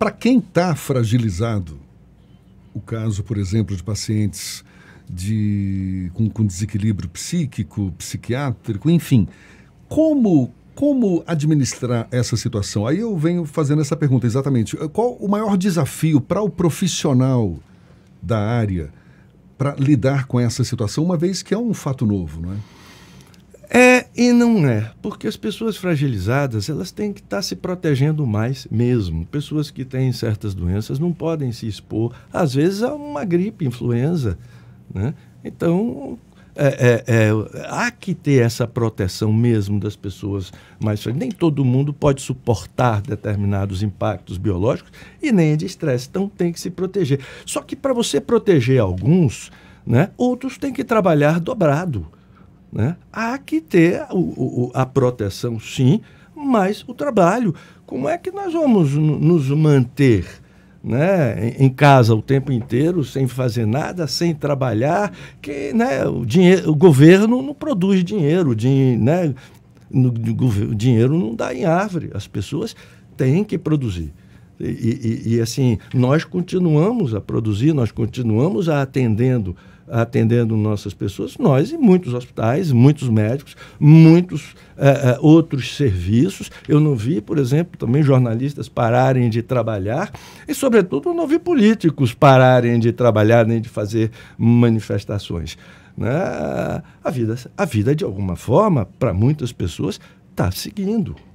Para quem está fragilizado, o caso, por exemplo, de pacientes de, com, com desequilíbrio psíquico, psiquiátrico, enfim, como como administrar essa situação? Aí eu venho fazendo essa pergunta exatamente. Qual o maior desafio para o profissional da área para lidar com essa situação, uma vez que é um fato novo, não é? E não é, porque as pessoas fragilizadas, elas têm que estar tá se protegendo mais mesmo. Pessoas que têm certas doenças não podem se expor, às vezes, a uma gripe, influenza, né? Então, é, é, é, há que ter essa proteção mesmo das pessoas mais fragilizadas. Nem todo mundo pode suportar determinados impactos biológicos e nem é de estresse, então tem que se proteger. Só que para você proteger alguns, né, outros têm que trabalhar dobrado. Né? Há que ter o, o, a proteção, sim, mas o trabalho. Como é que nós vamos nos manter? Né, em casa o tempo inteiro, sem fazer nada, sem trabalhar, que né, o, dinheiro, o governo não produz dinheiro, din né, no, o dinheiro não dá em árvore, as pessoas têm que produzir. E, e, e, assim, nós continuamos a produzir, nós continuamos a atendendo, atendendo nossas pessoas, nós e muitos hospitais, muitos médicos, muitos uh, uh, outros serviços. Eu não vi, por exemplo, também jornalistas pararem de trabalhar e, sobretudo, eu não vi políticos pararem de trabalhar nem de fazer manifestações. Né? A, vida, a vida, de alguma forma, para muitas pessoas, está seguindo.